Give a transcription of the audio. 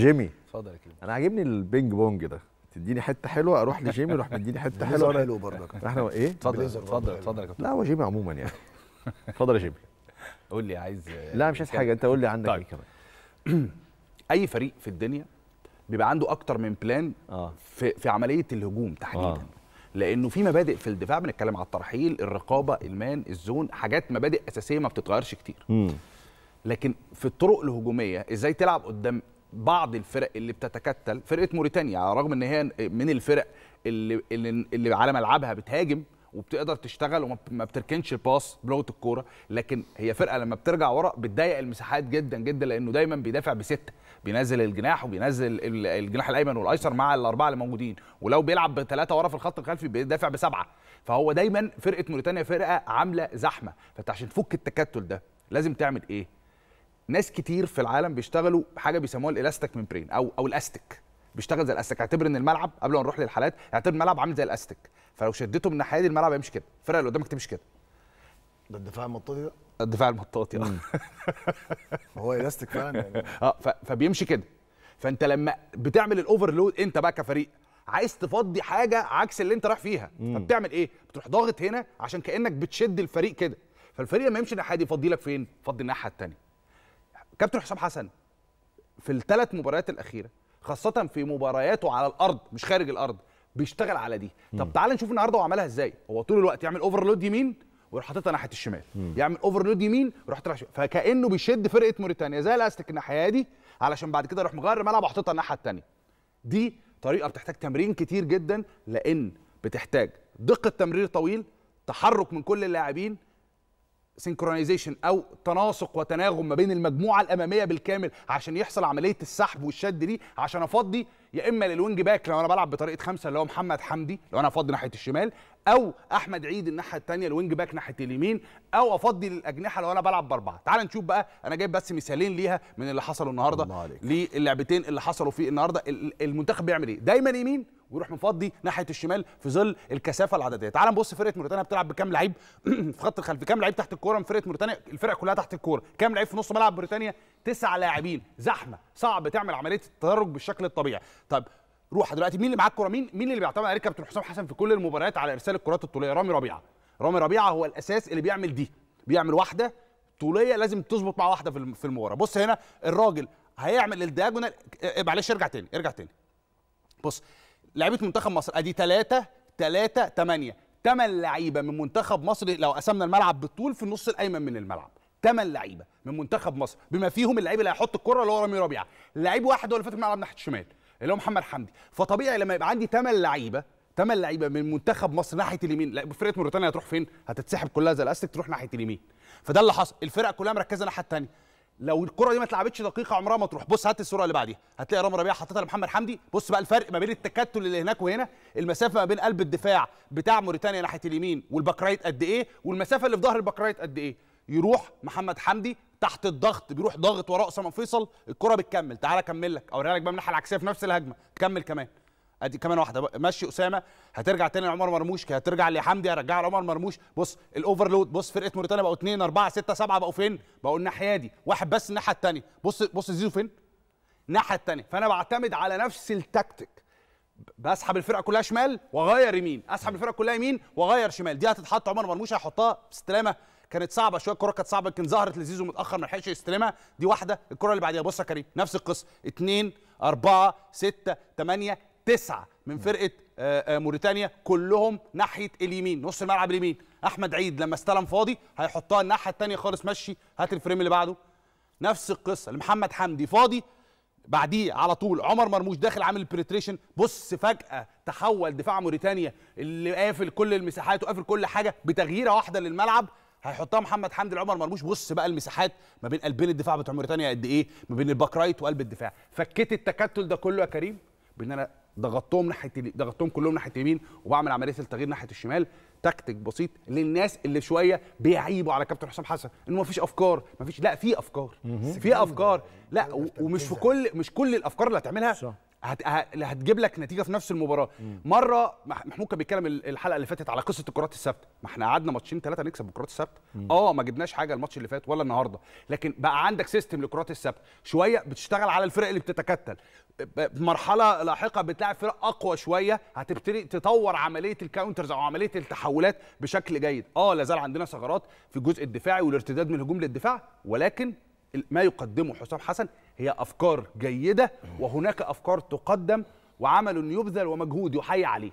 جيمي اتفضل يا كريم انا عاجبني البينج بونج ده تديني حته حلوه اروح لجيمي يروح مديني حته حلوه حلو برضك احنا ايه اتفضل اتفضل اتفضل يا كابتن لا هو جيمي عموما يعني اتفضل يا جيمي قول لي عايز لا مش عايز حاجه انت قول لي عندك طيب. ايه كمان اي فريق في الدنيا بيبقى عنده اكتر من بلان آه. في في عمليه الهجوم تحديدا آه. لانه في مبادئ في الدفاع بنتكلم على الترحيل الرقابه المان الزون حاجات مبادئ اساسيه ما بتتغيرش كتير م. لكن في الطرق الهجوميه ازاي تلعب قدام بعض الفرق اللي بتتكتل فرقه موريتانيا على الرغم ان هي من الفرق اللي اللي, اللي على ملعبها بتهاجم وبتقدر تشتغل وما بتركنش الباص بلغه الكوره لكن هي فرقه لما بترجع ورا بتضيق المساحات جدا جدا لانه دايما بيدافع بسته بينزل الجناح وبينزل الجناح الايمن والايسر مع الاربعه اللي موجودين ولو بيلعب بثلاثه ورا في الخط الخلفي بيدافع بسبعه فهو دايما فرقه موريتانيا فرقه عامله زحمه فانت عشان تفك التكتل ده لازم تعمل ايه ناس كتير في العالم بيشتغلوا حاجه بيسموها الالاستيك ممبرين او او الاستيك بيشتغل زي الاستيك اعتبر ان الملعب قبل ما نروح للحالات اعتبر الملعب عامل زي الاستيك فلو شدته من الناحيه دي الملعب هيمشي كده الفرقه اللي قدامك تمشي كده ده الدفاع المطاطي ده الدفاع المطاطي اه هو الاستيك فعلا يعني اه فبيمشي كده فانت لما بتعمل الاوفرلود انت بقى كفريق عايز تفضي حاجه عكس اللي انت رايح فيها فبتعمل ايه بتروح ضاغط هنا عشان كانك بتشد الفريق كده فالفريق لما يمشي الناحيه دي يفضي لك فين فضي الناحيه الثانيه كابتن حسام حسن في الثلاث مباريات الاخيره خاصه في مبارياته على الارض مش خارج الارض بيشتغل على دي طب تعال نشوف النهارده هو عملها ازاي هو طول الوقت يعمل اوفرلود يمين ويروح حاططها ناحيه الشمال مم. يعمل اوفرلود يمين ويروح طلع فكانه بيشد فرقه موريتانيا زي الاستك الناحيه دي علشان بعد كده يروح مغير الملعب وحاططها الناحيه الثانيه دي طريقه بتحتاج تمرين كتير جدا لان بتحتاج دقه تمرير طويل تحرك من كل اللاعبين سينكرونايزيشن او تناسق وتناغم ما بين المجموعه الاماميه بالكامل عشان يحصل عمليه السحب والشد دي عشان افضي يا اما للوينج باك لو انا بلعب بطريقه خمسه اللي هو محمد حمدي لو انا افضي ناحيه الشمال او احمد عيد الناحيه الثانيه الوينج باك ناحيه اليمين او افضي للاجنحه لو انا بلعب باربعه تعال نشوف بقى انا جايب بس مثالين ليها من اللي حصلوا النهارده للعبتين اللي حصلوا فيه النهارده المنتخب بيعمل ايه دايما يمين ويروح مفضي ناحيه الشمال في ظل الكثافه العدديه تعال نبص فرقه موريتانيا بتلعب بكام لعيب في خط الخلفي كام لعيب تحت الكوره من فرقه موريتانيا الفرقه كلها تحت الكوره كام لعيب في نص ملعب بريطانيا تسع لاعبين زحمه صعب تعمل عمليه التدرج بالشكل الطبيعي طب روح دلوقتي مين اللي معاك الكوره مين مين اللي بيعتمد على كابتن حسام حسن في كل المباريات على ارسال الكرات الطوليه رامي ربيعه رامي ربيعه هو الاساس اللي بيعمل دي بيعمل واحده طوليه لازم تظبط مع واحده في المباراه بص هنا الراجل هيعمل الدياجونال إيه، معلش ارجع تاني ارجع تاني بص لعيبه منتخب مصر ادي 3 3 8 ثمان لعيبه من منتخب مصر لو قسمنا الملعب بالطول في النص الايمن من الملعب ثمان لعيبه من منتخب مصر بما فيهم اللعيب اللي هيحط الكره اللي هو رامي ربيعه لعيب واحد هو اللي فاتح الملعب ناحيه الشمال اللي هو محمد حمدي فطبيعي لما يبقى عندي ثمان لعيبه ثمان لعيبه من منتخب مصر ناحيه اليمين فرقه موريتانيا هتروح فين هتتسحب كلها زي الاستك تروح ناحيه اليمين فده اللي حصل الفرق كلها مركزه الناحيه الثانيه لو الكره دي ما اتلعبتش دقيقه عمرها ما تروح بص هات الصوره اللي بعديها هتلاقي رامي ربيعه حطيتها لمحمد حمدي بص بقى الفرق ما بين التكتل اللي هناك وهنا المسافه ما بين قلب الدفاع بتاع موريتانيا ناحيه اليمين والباكرايت قد ايه والمسافه اللي في ظهر الباكرايت قد ايه يروح محمد حمدي تحت الضغط بيروح ضاغط وراء اسامه فيصل الكره بتكمل تعالى اكمل لك اوريها لك بقى من الناحيه العكسيه في نفس الهجمه تكمل كمان ادي كمان واحده مشي اسامه هترجع تاني لعمر مرموش هترجع لحمدي هرجعها لعمر مرموش بص الاوفرلود بص فرقه موريتانيا بقوا 2 4 6 7 بقوا فين بقوا الناحيه دي واحد بس الناحيه الثانيه بص بص زيزو فين الناحيه الثانيه فانا بعتمد على نفس التكتيك بسحب الفرقه كلها شمال واغير يمين اسحب الفرقه كلها يمين واغير شمال دي هتتحط عمر مرموش هيحطها استلامه كانت صعبه شويه الكره كانت صعبه يمكن ظهرت لزيزو متاخر ما لحقش يستلمها دي واحده الكره اللي بعديها بص يا كريم نفس القصه 2 4 6 8 تسعه من فرقه آه، آه، موريتانيا كلهم ناحيه اليمين نص الملعب اليمين احمد عيد لما استلم فاضي هيحطها الناحيه الثانيه خالص مشي هات الفريم اللي بعده نفس القصه لمحمد حمدي فاضي بعديه على طول عمر مرموش داخل عامل البريتريشن بص فجاه تحول دفاع موريتانيا اللي قافل كل المساحات وقافل كل حاجه بتغييره واحده للملعب هيحطها محمد حمدي لعمر مرموش بص بقى المساحات ما بين قلبين الدفاع بتوع موريتانيا قد ايه ما بين الباك رايت وقلب الدفاع فكيت التكتل ده كله يا كريم بان انا ضغطتهم ناحيه ضغطتهم كلهم ناحيه اليمين وبعمل عمليه التغيير ناحيه الشمال تكتيك بسيط للناس اللي شويه بيعيبوا على كابتن حسام حسن انه ما فيش افكار ما فيش لا في افكار في افكار لا ومش في كل مش كل الافكار اللي هتعملها هت... هتجيب لك نتيجه في نفس المباراه مم. مره محمود كان بيتكلم الحلقه اللي فاتت على قصه الكرات الثابته ما احنا قعدنا ماتشين ثلاثه نكسب بالكرات الثابته اه ما جبناش حاجه الماتش اللي فات ولا النهارده لكن بقى عندك سيستم للكرات الثابته شويه بتشتغل على الفرق اللي بتتكتل مرحله لاحقه بتلاعب فرق اقوى شويه هتبتدي تطور عمليه الكاونترز او عمليه التحولات بشكل جيد اه لا زال عندنا ثغرات في الجزء الدفاعي والارتداد من الهجوم للدفاع ولكن ما يقدمه حسام حسن هي افكار جيده وهناك افكار تقدم وعمل يبذل ومجهود يحيى عليه